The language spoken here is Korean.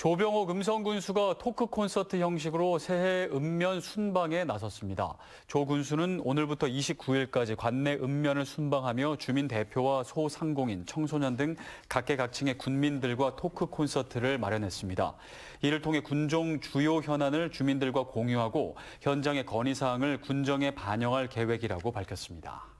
조병호 금성군수가 토크 콘서트 형식으로 새해 읍면 순방에 나섰습니다. 조 군수는 오늘부터 29일까지 관내 읍면을 순방하며 주민 대표와 소상공인, 청소년 등 각계각층의 군민들과 토크 콘서트를 마련했습니다. 이를 통해 군종 주요 현안을 주민들과 공유하고 현장의 건의사항을 군정에 반영할 계획이라고 밝혔습니다.